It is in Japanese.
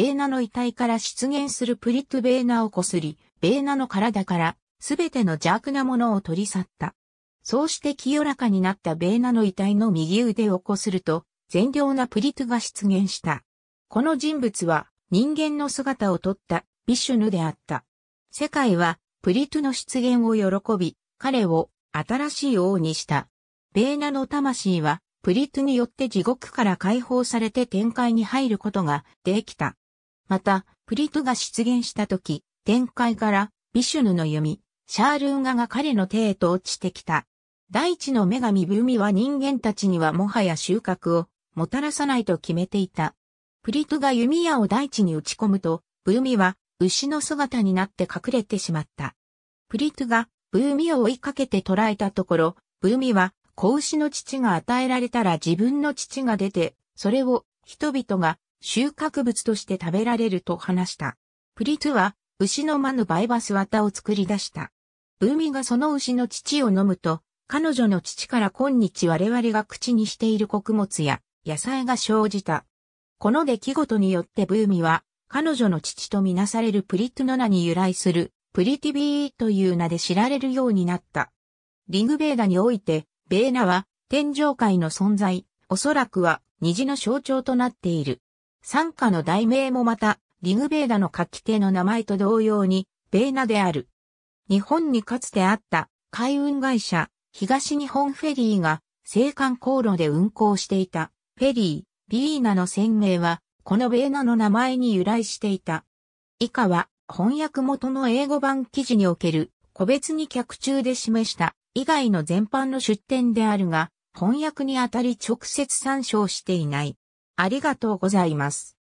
ベーナの遺体から出現するプリットベーナをこすり、ベーナの体からすべての邪悪なものを取り去った。そうして清らかになったベーナの遺体の右腕をこすると、善良なプリトゥが出現した。この人物は人間の姿をとったビシュヌであった。世界はプリトゥの出現を喜び、彼を新しい王にした。ベーナの魂はプリトゥによって地獄から解放されて天界に入ることができた。また、プリトが出現した時、展開から、ビシュヌの弓、シャールンガが彼の手へと落ちてきた。大地の女神ブーミは人間たちにはもはや収穫をもたらさないと決めていた。プリトが弓矢を大地に打ち込むと、ブーミは牛の姿になって隠れてしまった。プリトがブーミを追いかけて捕らえたところ、ブーミは子牛の父が与えられたら自分の父が出て、それを人々が収穫物として食べられると話した。プリトゥは牛の間のバイバス綿を作り出した。ブーミがその牛の乳を飲むと、彼女の乳から今日我々が口にしている穀物や野菜が生じた。この出来事によってブーミは、彼女の父とみなされるプリトゥの名に由来する、プリティビーという名で知られるようになった。リングベーダにおいて、ベーナは天上界の存在、おそらくは虹の象徴となっている。参加の題名もまた、リグベーダの書き手の名前と同様に、ベーナである。日本にかつてあった海運会社、東日本フェリーが、青函航路で運航していた、フェリー、ビーナの船名は、このベーナの名前に由来していた。以下は、翻訳元の英語版記事における、個別に客中で示した以外の全般の出典であるが、翻訳にあたり直接参照していない。ありがとうございます。